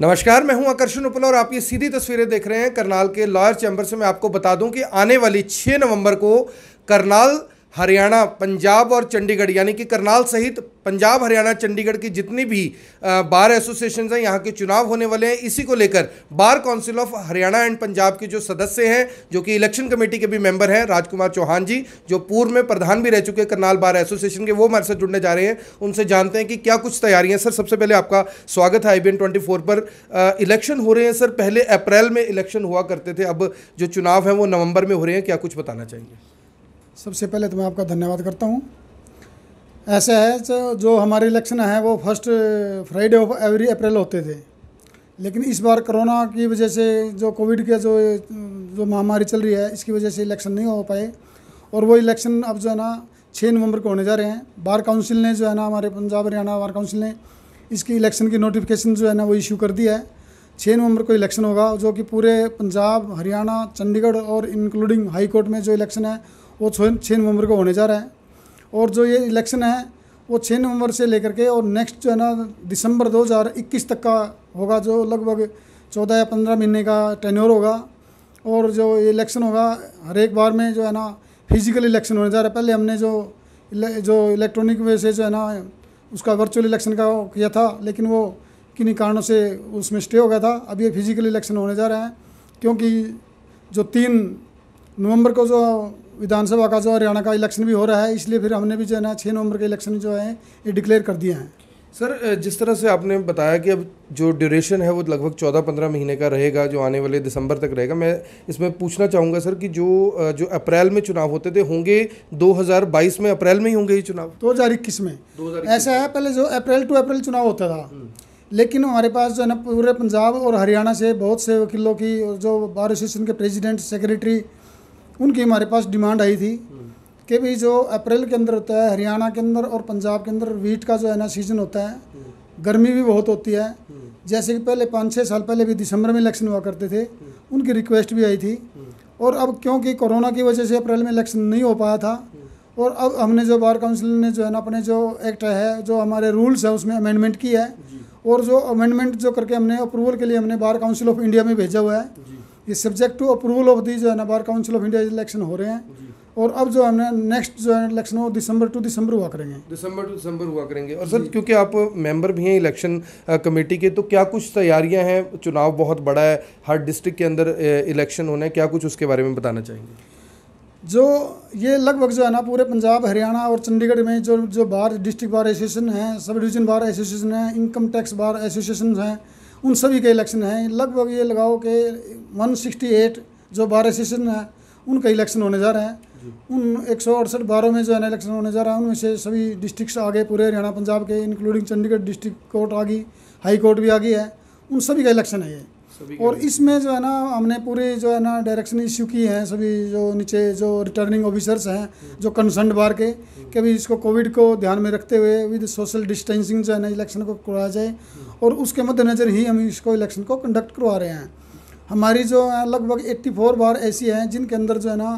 नमस्कार मैं हूं आकर्षण उपला और आप ये सीधी तस्वीरें देख रहे हैं करनाल के लॉयर चैम्बर से मैं आपको बता दूं कि आने वाली 6 नवंबर को करनाल हरियाणा पंजाब और चंडीगढ़ यानी कि करनाल सहित पंजाब हरियाणा चंडीगढ़ की जितनी भी बार एसोसिएशन हैं यहाँ के चुनाव होने वाले हैं इसी को लेकर bar council of Haryana and Punjab के जो सदस्य हैं जो कि इलेक्शन कमेटी के भी मेंबर हैं राजकुमार चौहान जी जो पूर्व में प्रधान भी रह चुके हैं करनाल बार एसोसिएशन के वो हमारे साथ जुड़ने जा रहे हैं उनसे जानते हैं कि क्या कुछ तैयारियाँ सर सबसे पहले आपका स्वागत है आई बी पर इलेक्शन हो रहे हैं सर पहले अप्रैल में इलेक्शन हुआ करते थे अब जो चुनाव हैं वो नवंबर में हो रहे हैं क्या कुछ बताना चाहिए सबसे पहले तो मैं आपका धन्यवाद करता हूँ ऐसा है जो हमारे इलेक्शन है वो first Friday of every April होते थे लेकिन इस बार कोरोना की वजह से जो कोविड के जो जो महामारी चल रही है इसकी वजह से इलेक्शन नहीं हो पाए और वो इलेक्शन अब जो है ना छः नवंबर को होने जा रहे हैं बार काउंसिल ने जो है ना हमारे पंजाब हरियाणा बार काउंसिल ने इसकी इलेक्शन की नोटिफिकेशन जो है ना वो इशू कर दिया है छः नवंबर को इलेक्शन होगा जो कि पूरे पंजाब हरियाणा चंडीगढ़ और इंक्लूडिंग हाई कोर्ट में जो इलेक्शन है वो छः छः नवंबर को होने जा रहा है और जो ये इलेक्शन है वो छः नवंबर से लेकर के और नेक्स्ट जो है ना दिसंबर 2021 तक का होगा जो लगभग चौदह या पंद्रह महीने का टेन्योर होगा और जो इलेक्शन होगा हर एक बार में जो है ना फिजिकल इलेक्शन होने जा रहा है पहले हमने जो जो इलेक्ट्रॉनिक वे से जो है ना उसका वर्चुअल इलेक्शन का किया था लेकिन वो किन्हीं कारणों से उसमें स्टे हो गया था अब ये फिजिकल इलेक्शन होने जा रहे हैं क्योंकि जो तीन नवंबर को जो विधानसभा का जो हरियाणा का इलेक्शन भी हो रहा है इसलिए फिर हमने भी जो है ना छः नवंबर के इलेक्शन जो है ये डिक्लेयर कर दिए हैं सर जिस तरह से आपने बताया कि अब जो ड्यूरेशन है वो लगभग चौदह पंद्रह महीने का रहेगा जो आने वाले दिसंबर तक रहेगा मैं इसमें पूछना चाहूँगा सर कि जो जो अप्रैल में चुनाव होते थे होंगे 2022 में अप्रैल में ही होंगे ये चुनाव दो हज़ार इक्कीस में ऐसा है पहले जो अप्रैल टू अप्रैल चुनाव होता था हम्म। लेकिन हमारे पास जो है ना पूरे पंजाब और हरियाणा से बहुत से वकीलों की जो बार एसोसिएशन के प्रेजिडेंट सेक्रेटरी उनकी हमारे पास डिमांड आई थी कि भाई जो अप्रैल के अंदर होता है हरियाणा के अंदर और पंजाब के अंदर वीट का जो है ना सीज़न होता है गर्मी भी बहुत होती है जैसे कि पहले पाँच छः साल पहले भी दिसंबर में इलेक्शन हुआ करते थे उनकी रिक्वेस्ट भी आई थी और अब क्योंकि कोरोना की वजह से अप्रैल में इलेक्शन नहीं हो पाया था और अब हमने जो बार काउंसिल ने जो है ना अपने जो एक्ट है जो हमारे रूल्स है उसमें अमेंडमेंट की है और जो अमेंडमेंट जो करके हमने अप्रूवल के लिए हमने बार काउंसिल ऑफ इंडिया में भेजा हुआ है ये subject to approval of the जो है ना bar council of India election हो रहे हैं और अब जो हमने नेक्स्ट जो है इलेक्शन वो दिसंबर टू दिसंबर हुआ करेंगे दिसंबर टू दिसंबर हुआ करेंगे और सर क्योंकि आप मेंबर भी हैं इलेक्शन कमेटी के तो क्या कुछ तैयारियां हैं चुनाव बहुत बड़ा है हर डिस्ट्रिक्ट के अंदर इलेक्शन होने क्या कुछ उसके बारे में बताना चाहेंगे जो ये लगभग जो है ना पूरे पंजाब हरियाणा और चंडीगढ़ में जो जो बार डिस्ट्रिक्ट बार एसोसिएशन हैं सब डिवीजन बार एसोसिएशन हैं इनकम टैक्स बार एसोसिएशन हैं उन सभी के इलेक्शन हैं लगभग ये लगाओ कि 168 जो बारह सीशन हैं उनका इलेक्शन होने जा रहे हैं उन एक सौ अड़सठ बारह में जो है ना इलेक्शन होने जा रहा है उनमें से सभी डिस्ट्रिक्ट आ गए पूरे हरियाणा पंजाब के इंक्लूडिंग चंडीगढ़ डिस्ट्रिक्ट कोर्ट आ गई हाई कोर्ट भी आ गई है उन सभी का इलेक्शन है ये और इसमें जो है ना हमने पूरे जो है ना डायरेक्शन इश्यू की है सभी जो नीचे जो रिटर्निंग ऑफिसर्स हैं हम्म। जो कंसर्न बार के हम्म। कि भी इसको कोविड को ध्यान में रखते हुए विद सोशल डिस्टेंसिंग जो है ना इलेक्शन को कराया जाए हम्म। और उसके मद्देनज़र ही हम इसको इलेक्शन को कंडक्ट करवा रहे हैं हमारी जो है लगभग 84 बार ऐसी हैं जिनके अंदर जो है ना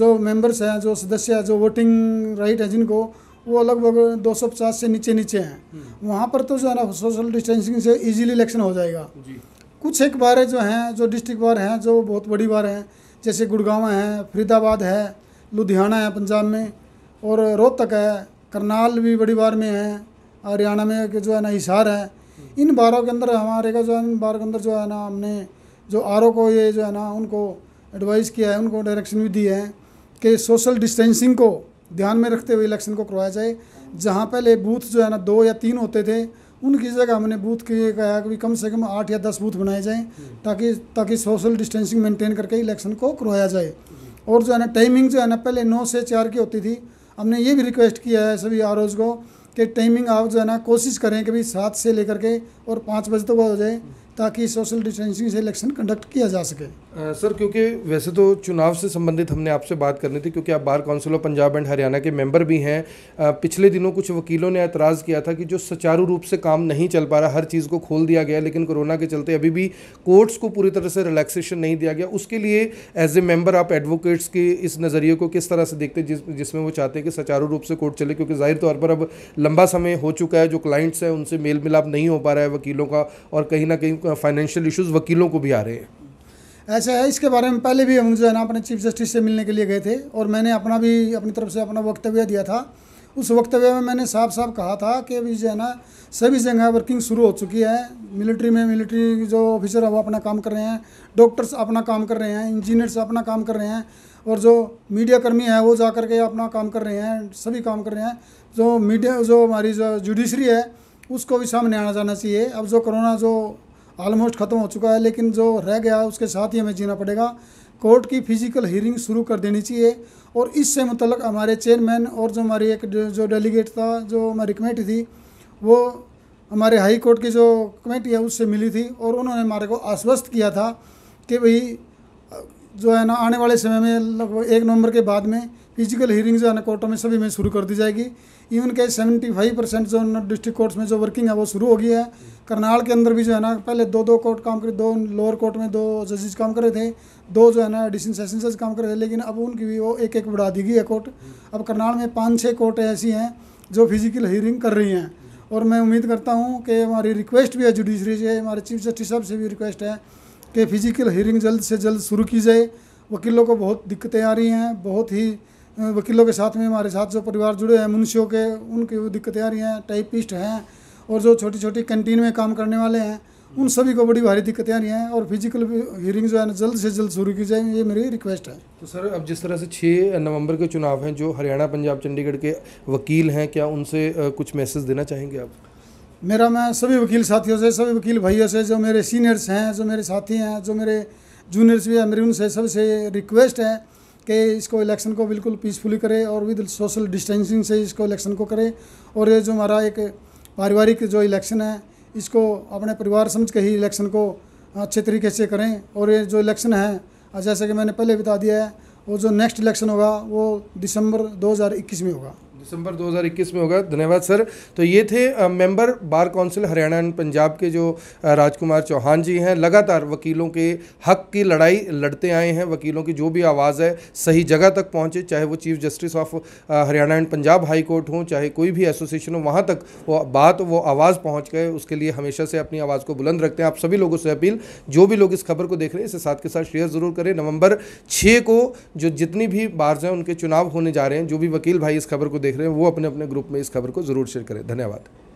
जो मेंबर्स हैं जो सदस्य हैं जो वोटिंग राइट है जिनको वो लगभग 250 से नीचे नीचे हैं हम्म। वहाँ पर तो जो है ना सोशल डिस्टेंसिंग से इजीली इलेक्शन हो जाएगा कुछ एक बार जो हैं जो डिस्ट्रिक्ट बार हैं जो बहुत बड़ी बार हैं जैसे गुड़गांव है फरीदाबाद है लुधियाना है पंजाब में और रोहतक है करनाल भी बड़ी बार में है हरियाणा में जो है ना हिसार है इन बारों के अंदर हमारे का जो है इन बार के अंदर जो है ना हमने जो आर को ये जो है ना उनको एडवाइस किया है उनको डायरेक्शन भी दिए हैं कि सोशल डिस्टेंसिंग को ध्यान में रखते हुए इलेक्शन को करवाया जाए जहाँ पहले बूथ जो है ना दो या तीन होते थे उनकी जगह हमने बूथ के कहा कि कम से कम आठ या दस बूथ बनाए जाएँ ताकि ताकि सोशल डिस्टेंसिंग मेंटेन करके इलेक्शन को करवाया जाए और जो है ना टाइमिंग जो है ना पहले नौ से चार की होती थी हमने ये भी रिक्वेस्ट किया है सभी आर को कि टाइमिंग आप जो है ना कोशिश करें कि भाई सात से लेकर के और पाँच बजे तक तो हो जाए ताकि सोशल डिस्टेंसिंग से इलेक्शन कंडक्ट किया जा सके सर क्योंकि वैसे तो चुनाव से संबंधित हमने आपसे बात करनी थी क्योंकि आप bar council of Punjab and Haryana के मेंबर भी हैं पिछले दिनों कुछ वकीलों ने एतराज़ किया था कि जो सुचारू रूप से काम नहीं चल पा रहा हर चीज़ को खोल दिया गया लेकिन कोरोना के चलते अभी भी कोर्ट्स को पूरी तरह से रिलैक्सेशन नहीं दिया गया उसके लिए एज ए मेम्बर आप एडवोकेट्स के इस नज़रिए को किस तरह से देखते जिस जिसमें वो चाहते हैं कि सुचारू रूप से कोर्ट चले क्योंकि ज़ाहिर तौर पर अब लंबा समय हो चुका है जो क्लाइंट्स हैं उनसे मेल मिलाप नहीं हो पा रहा है वकीलों का और कहीं ना कहीं फाइनेंशियल इशूज़ वकीलों को भी आ रहे हैं ऐसा है इसके बारे में पहले भी हम जो है ना अपने चीफ जस्टिस से मिलने के लिए गए थे और मैंने अपना भी अपनी तरफ से अपना वक्तव्य दिया था उस वक्तव्य में मैंने साफ साफ कहा था कि अभी जो है ना सभी जगह वर्किंग शुरू हो चुकी है मिलिट्री में मिलिट्री जो ऑफिसर है वो अपना काम कर रहे हैं डॉक्टर्स अपना काम कर रहे हैं इंजीनियर्स अपना काम कर रहे हैं और जो मीडिया कर्मी है वो जा कर के अपना काम कर रहे हैं सभी काम कर रहे हैं जो मीडिया जो हमारी जो जुडिशरी है उसको भी सामने आना जाना चाहिए अब जो कोरोना जो ऑलमोस्ट ख़त्म हो चुका है लेकिन जो रह गया उसके साथ ही हमें जीना पड़ेगा कोर्ट की फिजिकल हियरिंग शुरू कर देनी चाहिए और इससे मतलब हमारे चेयरमैन और जो हमारी एक जो डेलीगेट था जो हमारी कमेटी थी वो हमारे हाई कोर्ट की जो कमेटी है उससे मिली थी और उन्होंने हमारे को आश्वस्त किया था कि भाई जो है ना आने वाले समय में लगभग एक नवंबर के बाद में फिजिकल हियरिंग जो है ना कोर्टों में सभी में शुरू कर दी जाएगी इवन के सेवेंटी फाइव परसेंट जो है डिस्ट्रिक्ट कोर्ट्स में जो वर्किंग है वो शुरू हो गई है करनाल के अंदर भी जो है ना पहले दो दो कोर्ट काम करे दो लोअर कोर्ट में दो जजेज काम कर रहे थे दो जो है ना एडिशन सेशन जज काम कर रहे थे लेकिन अब उनकी भी वो एक एक बढ़ा दी गई है कोर्ट अब करनाल में पाँच छः कोर्ट ऐसी हैं जो फिजिकल हियरिंग कर रही हैं और मैं उम्मीद करता हूँ कि हमारी रिक्वेस्ट भी है जुडिशरी से हमारे चीफ जस्टिस साहब से भी रिक्वेस्ट है कि फिजिकल हियरिंग जल्द से जल्द शुरू की जाए वकीलों को बहुत दिक्कतें आ रही हैं बहुत ही वकीलों के साथ में हमारे साथ जो परिवार जुड़े हैं मुंशियों के उनकी वो दिक्कतें आ रही हैं टाइपिस्ट हैं और जो छोटी छोटी कैंटीन में काम करने वाले हैं उन सभी को बड़ी भारी दिक्कतें आ रही हैं और फिजिकल हियरिंग जो है ना जल्द से जल्द शुरू की जाए ये मेरी रिक्वेस्ट है तो सर अब जिस तरह से छः नवंबर के चुनाव हैं जो हरियाणा पंजाब चंडीगढ़ के वकील हैं क्या उनसे कुछ मैसेज देना चाहेंगे आप मेरा मैं सभी वकील साथियों से सभी वकील भाइयों से जो मेरे सीनियर्स हैं जो मेरे साथी हैं जो मेरे जूनियर्स भी हैं मेरी उनसे सबसे रिक्वेस्ट है कि इसको इलेक्शन को बिल्कुल पीसफुली करे और विद सोशल डिस्टेंसिंग से इसको इलेक्शन को करे और ये जो हमारा एक पारिवारिक जो इलेक्शन है इसको अपने परिवार समझ के ही इलेक्शन को अच्छे तरीके से करें और ये जो इलेक्शन है जैसे कि मैंने पहले बता दिया है और जो नेक्स्ट इलेक्शन होगा वो दिसंबर 2021 में होगा दिसंबर 2021 में होगा धन्यवाद सर तो ये थे member bar council Haryana and Punjab के जो राजकुमार चौहान जी हैं लगातार वकीलों के हक की लड़ाई लड़ते आए हैं वकीलों की जो भी आवाज़ है सही जगह तक पहुँचे चाहे वो chief justice of Haryana and Punjab high court हों चाहे कोई भी एसोसिएशन हो वहाँ तक वो बात वो आवाज़ पहुँच गए उसके लिए हमेशा से अपनी आवाज़ को बुलंद रखते हैं आप सभी लोगों से अपील जो भी लोग इस खबर को देख रहे हैं इसे साथ के साथ शेयर ज़रूर करें नवंबर छः को जो जितनी भी बार्स हैं उनके चुनाव होने जा रहे हैं जो भी वकील भाई इस खबर को देख रहे हैं वो अपने अपने ग्रुप में इस खबर को ज़रूर शेयर करें धन्यवाद